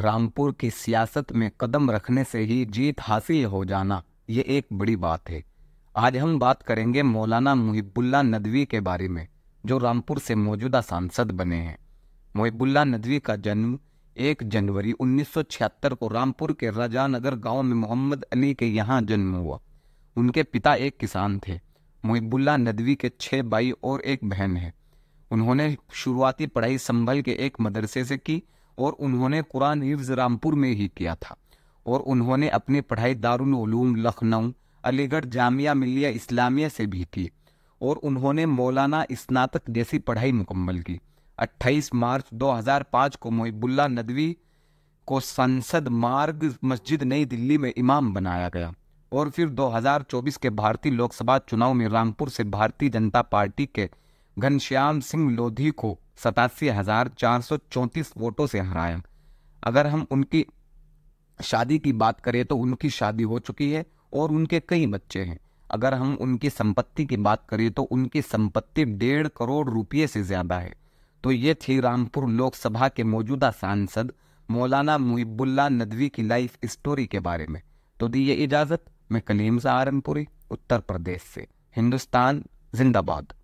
रामपुर की सियासत में कदम रखने से ही जीत हासिल हो जाना ये एक बड़ी बात है आज हम बात करेंगे मौलाना मुहिबुल्ला नदवी के बारे में जो रामपुर से मौजूदा सांसद बने हैं मुहिबुल्ला नदवी का जन्म 1 जनवरी 1976 को रामपुर के राजानगर गांव में मोहम्मद अली के यहाँ जन्म हुआ उनके पिता एक किसान थे मुहिबुल्ला नदवी के छः भाई और एक बहन है उन्होंने शुरुआती पढ़ाई संभल के एक मदरसे से की और उन्होंने कुरान हिफ्ज रामपुर में ही किया था और उन्होंने अपनी पढ़ाई दारुल दारूम लखनऊ अलीगढ़ जामिया मिलिया इस्लामिया से भी की और उन्होंने मौलाना स्नातक जैसी पढ़ाई मुकम्मल की 28 मार्च 2005 को मोहिबुल्ला नदवी को संसद मार्ग मस्जिद नई दिल्ली में इमाम बनाया गया और फिर 2024 के भारतीय लोकसभा चुनाव में रामपुर से भारतीय जनता पार्टी के घनश्याम सिंह लोधी को सतासी हजार चार सौ चौंतीस वोटों से हराया अगर हम उनकी शादी की बात करें तो उनकी शादी हो चुकी है और उनके कई बच्चे हैं अगर हम उनकी संपत्ति की बात करें तो उनकी संपत्ति डेढ़ करोड़ रुपये से ज़्यादा है तो ये थी रामपुर लोकसभा के मौजूदा सांसद मौलाना मुहिबुल्ला नदवी की लाइफ स्टोरी के बारे में तो दी ये इजाज़त मैं कलीम सहारनपुरी उत्तर प्रदेश से हिंदुस्तान जिंदाबाद